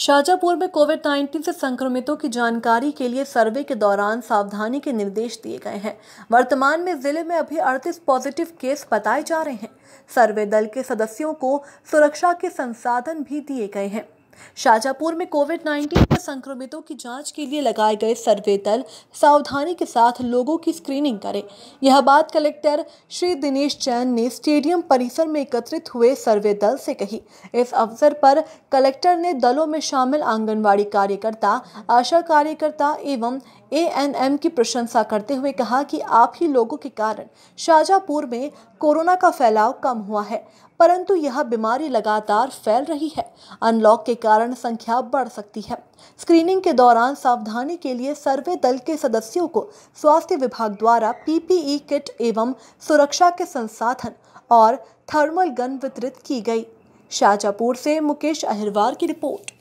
शाजापुर में कोविड 19 से संक्रमितों की जानकारी के लिए सर्वे के दौरान सावधानी के निर्देश दिए गए हैं वर्तमान में जिले में अभी 38 पॉजिटिव केस बताए जा रहे हैं सर्वे दल के सदस्यों को सुरक्षा के संसाधन भी दिए गए हैं शाजापुर में कोविड 19 के संक्रमितों की जांच के लिए लगाए गए सर्वे दल सावधानी के साथ लोगों की स्क्रीनिंग करें यह बात कलेक्टर श्री दिनेश जैन ने स्टेडियम परिसर में एकत्रित हुए सर्वे दल से कही इस अवसर पर कलेक्टर ने दलों में शामिल आंगनबाड़ी कार्यकर्ता आशा कार्यकर्ता एवं एएनएम की प्रशंसा करते हुए कहा कि आप ही लोगों के कारण शाजापुर में कोरोना का फैलाव कम हुआ है परंतु यह बीमारी लगातार फैल रही है अनलॉक के कारण संख्या बढ़ सकती है स्क्रीनिंग के दौरान सावधानी के लिए सर्वे दल के सदस्यों को स्वास्थ्य विभाग द्वारा पीपीई किट एवं सुरक्षा के संसाधन और थर्मल गन वितरित की गई शाजापुर से मुकेश अहिरवार की रिपोर्ट